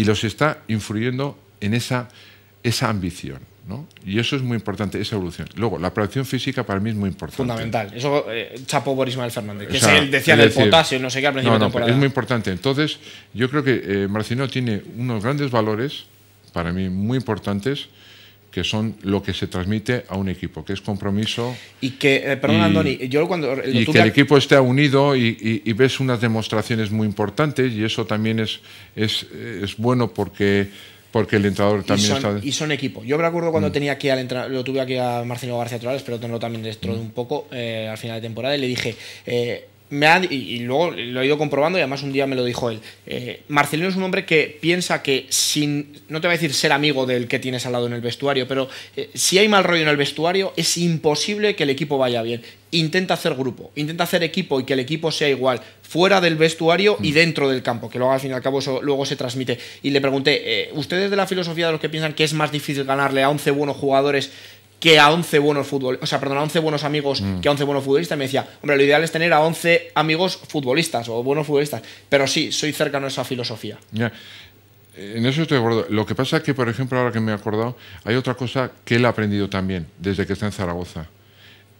y los está influyendo en esa, esa ambición. ¿no? Y eso es muy importante, esa evolución. Luego, la producción física para mí es muy importante. Fundamental. Eso eh, chapó Boris Fernández, que es el, decía del potasio, no sé qué, al principio temporada. Es muy importante. Entonces, yo creo que eh, Marcinó Marcino tiene unos grandes valores, para mí muy importantes, que son lo que se transmite a un equipo, que es compromiso. Y que, eh, perdón, yo cuando. El el equipo esté unido y, ves unas demostraciones muy importantes, y eso también es, es, es bueno porque. Porque el entrenador también y son, está... Y son equipo. Yo me acuerdo cuando mm. tenía aquí al entrar lo tuve aquí a Marcelo García Torales, pero tenerlo también dentro de un poco eh, al final de temporada, y le dije, eh, me y, luego lo he ido comprobando y además un día me lo dijo él. Eh, Marcelino es un hombre que piensa que sin, no te voy a decir ser amigo del que tienes al lado en el vestuario, pero eh, si hay mal rollo en el vestuario es imposible que el equipo vaya bien. Intenta hacer grupo, intenta hacer equipo y que el equipo sea igual fuera del vestuario y mm. dentro del campo, que luego al fin y al cabo eso luego se transmite. Y le pregunté, eh, ¿ustedes de la filosofía de los que piensan que es más difícil ganarle a 11 buenos jugadores que a 11 buenos futbolistas, o sea, perdón, a 11 buenos amigos mm. que a 11 buenos futbolistas. me decía, hombre, lo ideal es tener a 11 amigos futbolistas o buenos futbolistas. Pero sí, soy cercano a esa filosofía. Eh, en eso estoy de acuerdo. Lo que pasa es que, por ejemplo, ahora que me he acordado, hay otra cosa que él ha aprendido también desde que está en Zaragoza.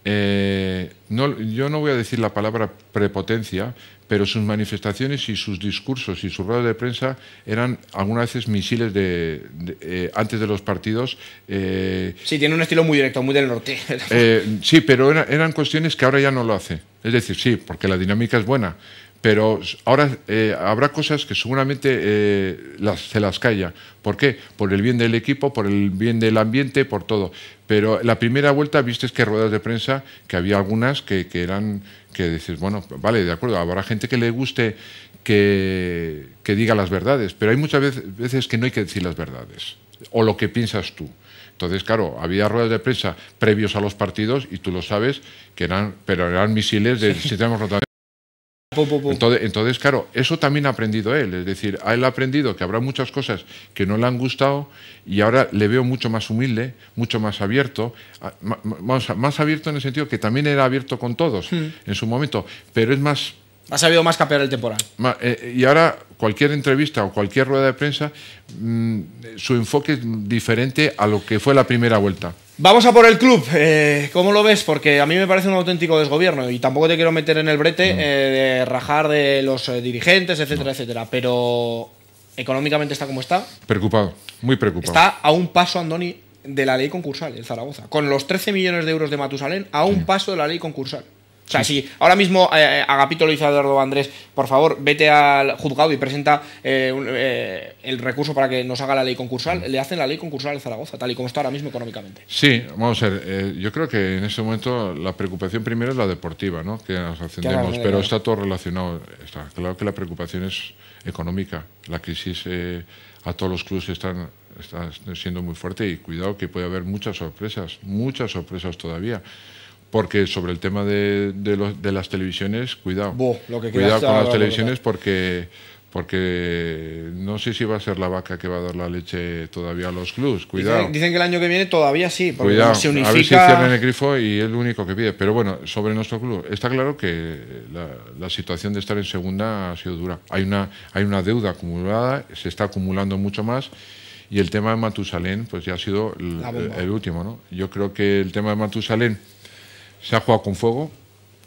Eh, no, yo no voy a decir la palabra prepotencia, pero sus manifestaciones y sus discursos y sus ruedas de prensa eran algunas veces misiles de, eh, antes de los partidos. Eh, sí, tiene un estilo muy directo, muy del norte. Eh, sí, pero eran cuestiones que ahora ya no lo hace. Es decir, sí, porque la dinámica es buena, pero ahora eh, habrá cosas que seguramente eh, las, se las calla. ¿Por qué? Por el bien del equipo, por el bien del ambiente, por todo. Pero la primera vuelta, viste que ruedas de prensa, que había algunas que, eran, que dices, bueno, vale, de acuerdo, habrá gente que le guste que, diga las verdades, pero hay muchas veces, que no hay que decir las verdades, o lo que piensas tú. Entonces, claro, había ruedas de prensa previos a los partidos, y tú lo sabes, que eran, pero eran misiles de sí. Entonces, entonces, claro, eso también ha aprendido él, es decir, él ha aprendido que habrá muchas cosas que no le han gustado y ahora le veo mucho más humilde, mucho más abierto, más, abierto en el sentido que también era abierto con todos hmm. en su momento, pero es más... Ha sabido más capear el temporal. Eh, eh, y ahora cualquier entrevista o cualquier rueda de prensa, mm, su enfoque es diferente a lo que fue la primera vuelta. Vamos a por el club. Eh, ¿Cómo lo ves? Porque a mí me parece un auténtico desgobierno y tampoco te quiero meter en el brete eh, de rajar de los eh, dirigentes, etcétera, etcétera. Pero económicamente está como está. Preocupado, muy preocupado. Está a un paso, Andoni, de la ley concursal, en Zaragoza. Con los 13 millones de euros de Matusalén, a un paso de la ley concursal. O sea, si ahora mismo eh, eh, Agapito lo hizo Eduardo Andrés, por favor, vete al juzgado y presenta eh, el recurso para que nos haga la ley concursal, mm. le hacen la ley concursal a Zaragoza, tal y como está ahora mismo económicamente. Sí, vamos a ver, yo creo que en este momento la preocupación primero es la deportiva, ¿no? que nos ascendemos, pero está todo relacionado. Está claro que la preocupación es económica, la crisis a todos los clubes están está siendo muy fuerte y cuidado que puede haber muchas sorpresas, muchas sorpresas todavía. Porque sobre el tema de, las televisiones, cuidado. lo que cuidado con las televisiones porque, porque no sé si va a ser la vaca que va a dar la leche todavía a los clubs. Cuidado. Dicen, que el año que viene todavía sí, porque cuidado. se unifica. A ver si cierran el grifo y es lo único que pide. Pero bueno, sobre nuestro club, está claro que la, situación de estar en segunda ha sido dura. Hay una, hay una deuda acumulada, se está acumulando mucho más. Y el tema de Matusalén, pues ya ha sido el, el último, ¿no? Yo creo que el tema de Matusalén se ha jugado con fuego,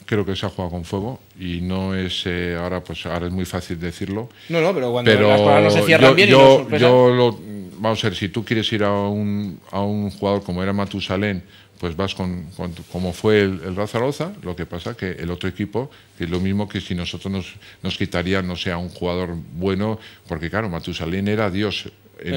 creo que se ha jugado con fuego y no es eh, ahora pues ahora es muy fácil decirlo. No, no, pero cuando las palabras no se cierran bien yo, vamos a ver, si tú quieres ir a un, a un jugador como era Matusalén, pues vas con, como fue el, Razaroza, lo que pasa que el otro equipo, que es lo mismo que si nosotros nos, nos quitarían, no sea un jugador bueno, porque claro, Matusalén era Dios en,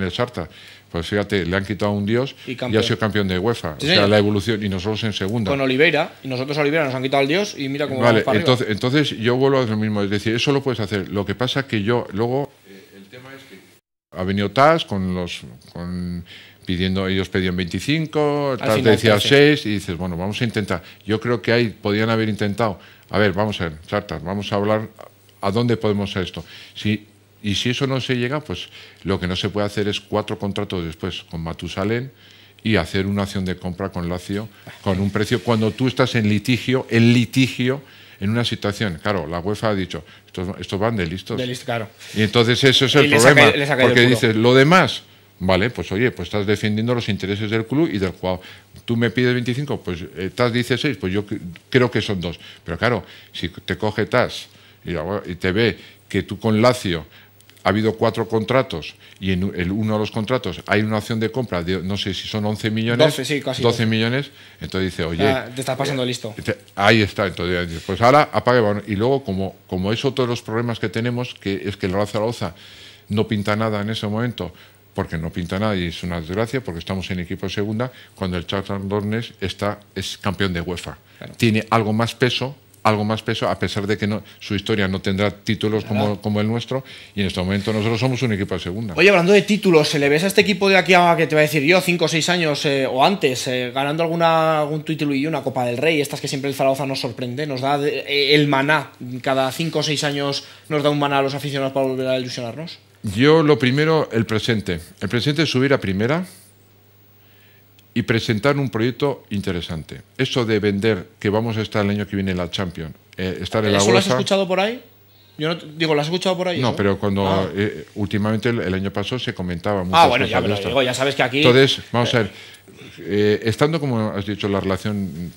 el, Shakhtar. Pues fíjate, le han quitado un dios y, ha sido campeón de UEFA. o sea, la evolución, y nosotros en segunda. Con Oliveira, y nosotros a Oliveira nos han quitado el dios y mira cómo vale, vamos entonces, entonces yo vuelvo a lo mismo, es decir, eso lo puedes hacer. Lo que pasa que yo luego... Eh, el tema es que ha venido TAS con los... pidiendo, ellos pedían 25, TAS decía 6, y dices, bueno, vamos a intentar. Yo creo que ahí podían haber intentado, a ver, vamos a ver, Chartas, vamos a hablar a dónde podemos hacer esto. Si y si eso no se llega, pues lo que no se puede hacer es cuatro contratos después con Matusalén y hacer una acción de compra con Lazio con un precio cuando tú estás en litigio, en litigio, en una situación. Claro, la UEFA ha dicho, estos, van de listos. listo, claro. Y entonces eso es el problema. porque dices, lo demás, vale, pues oye, pues estás defendiendo los intereses del club y del jugador. Tú me pides 25, pues eh, TAS dice 6, pues yo creo que son dos. Pero claro, si te coge TAS y te ve que tú con Lazio ha habido cuatro contratos y en el uno de los contratos hay una opción de compra de no sé si son 11 millones, 12, millones, entonces dice, oye, ah, te está pasando listo. Eh, Ahí está, entonces pues ahora apague y luego como, como es otro de los problemas que tenemos, que es que el Real Zaragoza no pinta nada en ese momento, porque no pinta nada y es una desgracia porque estamos en equipo de segunda, cuando el Charlton Dornes está, es campeón de UEFA. Tiene algo más peso algo más peso, a pesar de que no, su historia no tendrá títulos como, el nuestro, y en este momento nosotros somos un equipo de segunda. Oye, hablando de títulos, ¿se le ves a este equipo de aquí a que te va a decir yo, cinco o seis años eh, o antes, eh, ganando alguna, algún título y una Copa del Rey, estas que siempre el Zaragoza nos sorprende, nos da eh, el maná, cada cinco o seis años nos da un maná a los aficionados para volver a ilusionarnos? Yo lo primero, el presente. El presente es subir a primera, y presentar un proyecto interesante. Eso de vender que vamos a estar el año que viene en la Champions, eh, estar en la bolsa... ¿Eso lo has escuchado por ahí? Yo no, digo, ¿lo has escuchado por ahí? No, pero cuando ah. eh, últimamente el, año pasado se comentaba mucho. Ah, este bueno, ya, lo digo, ya sabes que aquí. Entonces, vamos a eh. ver, estando como has dicho la relación mm,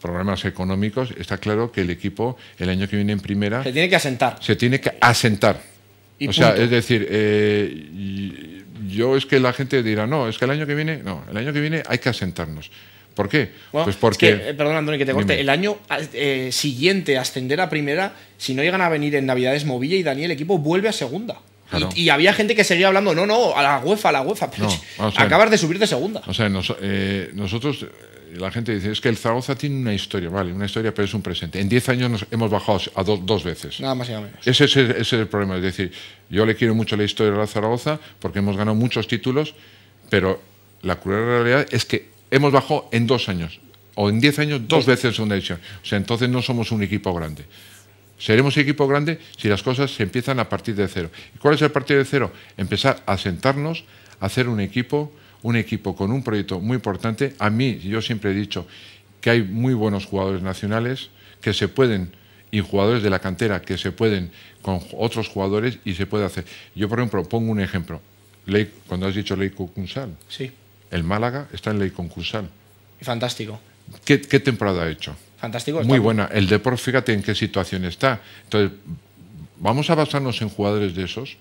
problemas económicos, está claro que el equipo el año que viene en primera se tiene que asentar. Se tiene que asentar. o sea, es decir, yo es que la gente dirá, no, es que el año que viene, no, el año que viene hay que asentarnos. ¿Por qué? pues porque. Eh, perdón, Antonio, que te corte. El año eh, siguiente ascender a primera, si no llegan a venir en Navidades Movilla y Daniel, el equipo vuelve a segunda. Y, había gente que seguía hablando, no, no, a la UEFA, a la UEFA. Pero acabas de subir de segunda. O sea, eh, nosotros la gente dice, es que el Zaragoza tiene una historia, vale, una historia, pero es un presente. En 10 años nos hemos bajado a dos veces. Nada más y nada menos. Ese, es el problema. Es decir, yo le quiero mucho la historia la Zaragoza porque hemos ganado muchos títulos, pero la cruel realidad es que hemos bajado en dos años, o en 10 años, dos veces en segunda edición. O sea, entonces no somos un equipo grande. Seremos equipo grande si las cosas se empiezan a partir de cero. ¿Y cuál es el partido de cero? Empezar a sentarnos, a hacer un equipo un equipo con un proyecto muy importante. A mí, yo siempre he dicho que hay muy buenos jugadores nacionales que se pueden y jugadores de la cantera que se pueden con otros jugadores y se puede hacer. Yo, por ejemplo, pongo un ejemplo. Ley, cuando has dicho ley concursal. Sí. El Málaga está en ley concursal. Fantástico. ¿Qué, temporada ha hecho? Fantástico. Muy buena. El deporte, fíjate en qué situación está. Entonces, vamos a basarnos en jugadores de esos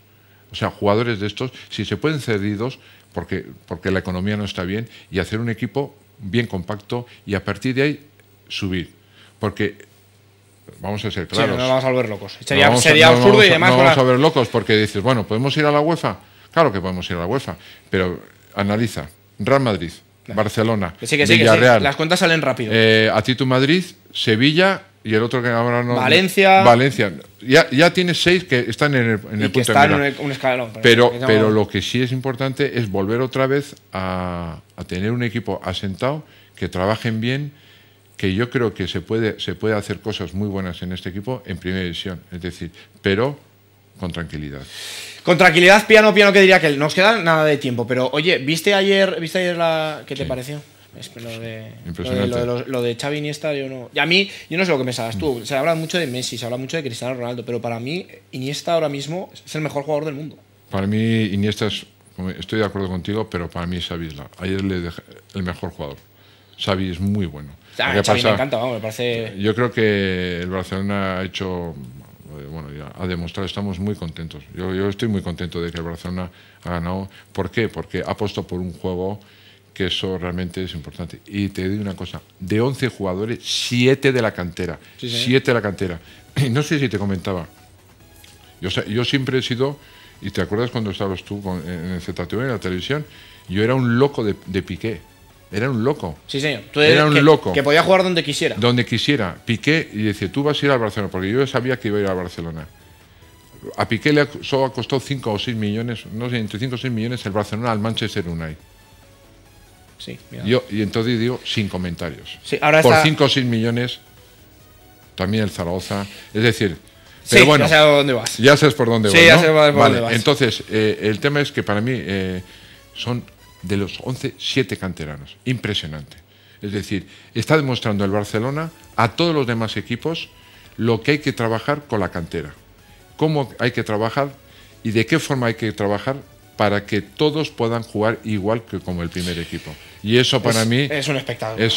o sea, jugadores de estos, si se pueden cedidos, porque, porque la economía no está bien, y hacer un equipo bien compacto y a partir de ahí subir. Porque vamos a ser claros. no vamos a volver locos. Sería, absurdo y demás. No vamos a volver locos porque dices, bueno, ¿podemos ir a la UEFA? Claro que podemos ir a la UEFA, pero analiza. Real Madrid, Barcelona, sí, que sí, Villarreal. Las cuentas salen rápido. Eh, Madrid, Sevilla y el otro que ahora no. Valencia. Valencia. Ya, ya tiene seis que están en el, que punto están en un escalón. Pero, pero, lo que sí es importante es volver otra vez a, tener un equipo asentado, que trabajen bien, que yo creo que se puede, se puede hacer cosas muy buenas en este equipo en primera división. Es decir, pero con tranquilidad. Con tranquilidad, piano, piano, que diría que nos queda nada de tiempo. Pero oye, ¿viste ayer, viste ayer la. ¿Qué te pareció? lo de, Lo de, Xavi Iniesta, yo no. Y a mí, yo no sé lo que sabes tú. Se habla mucho de Messi, se habla mucho de Cristiano Ronaldo, pero para mí, Iniesta ahora mismo es el mejor jugador del mundo. Para mí, Iniesta es. Estoy de acuerdo contigo, pero para mí Xavi es la, el mejor jugador. Xavi es muy bueno. Xavi me encanta, vamos, me parece. Yo creo que el Barcelona ha hecho eh, bueno, ya ha demostrado, estamos muy contentos. Yo, yo, estoy muy contento de que el Barcelona ha ganado. ¿Por qué? Porque ha puesto por un juego que eso realmente es importante. Y te digo una cosa, de 11 jugadores, 7 de la cantera. 7 de la cantera. no sé si te comentaba, yo, siempre he sido, y te acuerdas cuando estabas tú en el ZTV, en la televisión, yo era un loco de, Piqué. Era un loco. Sí, señor. era un loco. Que podía jugar donde quisiera. Donde quisiera. Piqué y decía, tú vas a ir al Barcelona, porque yo sabía que iba a ir al Barcelona. A Piqué le solo costó 5 o 6 millones, no sé, entre 5 o 6 millones el Barcelona al Manchester United. Yo, y entonces digo, sin comentarios. Por 5 o 6 millones, también el Zaragoza. Es decir, ya sabes por dónde vas. Ya sabes por dónde Entonces, el tema es que para mí eh, son de los 11, 7 canteranos. Impresionante. Es decir, está demostrando el Barcelona a todos los demás equipos lo que hay que trabajar con la cantera. Cómo hay que trabajar y de qué forma hay que trabajar para que todos puedan jugar igual que como el primer equipo. Y eso para mí... Es un espectáculo.